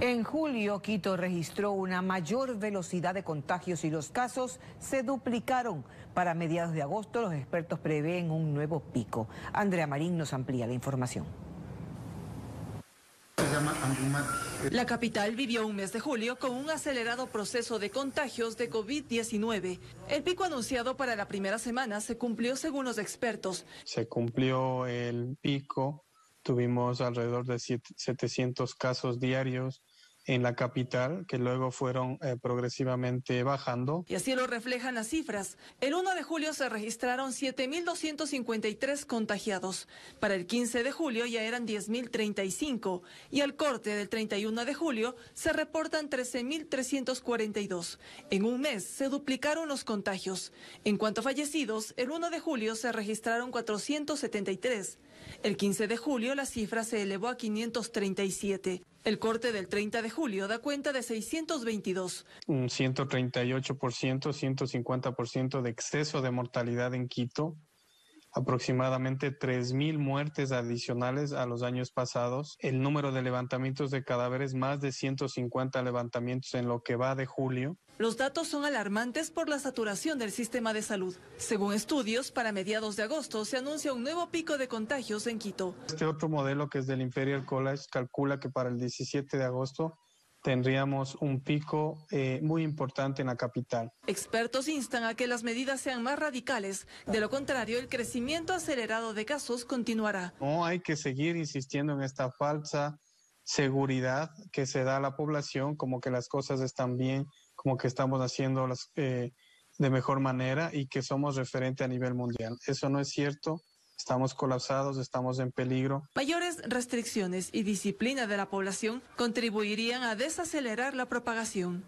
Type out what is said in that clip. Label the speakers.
Speaker 1: En julio, Quito registró una mayor velocidad de contagios y los casos se duplicaron. Para mediados de agosto, los expertos prevén un nuevo pico. Andrea Marín nos amplía la información. La capital vivió un mes de julio con un acelerado proceso de contagios de COVID-19. El pico anunciado para la primera semana se cumplió según los expertos.
Speaker 2: Se cumplió el pico Tuvimos alrededor de 700 casos diarios en la capital, que luego fueron eh, progresivamente bajando. Y así
Speaker 1: lo reflejan las cifras. El 1 de julio se registraron 7.253 contagiados. Para el 15 de julio ya eran 10.035. Y al corte del 31 de julio se reportan 13.342. En un mes se duplicaron los contagios. En cuanto a fallecidos, el 1 de julio se registraron 473. El 15 de julio la cifra se elevó a 537. El corte del 30 de julio da cuenta de 622.
Speaker 2: Un 138%, 150% de exceso de mortalidad en Quito, aproximadamente 3.000 muertes adicionales a los años pasados, el número de levantamientos de cadáveres, más de 150 levantamientos en lo que va de julio,
Speaker 1: los datos son alarmantes por la saturación del sistema de salud. Según estudios, para mediados de agosto se anuncia un nuevo pico de contagios en Quito.
Speaker 2: Este otro modelo que es del Imperial College calcula que para el 17 de agosto tendríamos un pico eh, muy importante en la capital.
Speaker 1: Expertos instan a que las medidas sean más radicales, de lo contrario el crecimiento acelerado de casos continuará.
Speaker 2: No hay que seguir insistiendo en esta falsa seguridad que se da a la población, como que las cosas están bien como que estamos haciendo las, eh, de mejor manera y que somos referente a nivel mundial. Eso no es cierto. Estamos colapsados, estamos en peligro.
Speaker 1: Mayores restricciones y disciplina de la población contribuirían a desacelerar la propagación.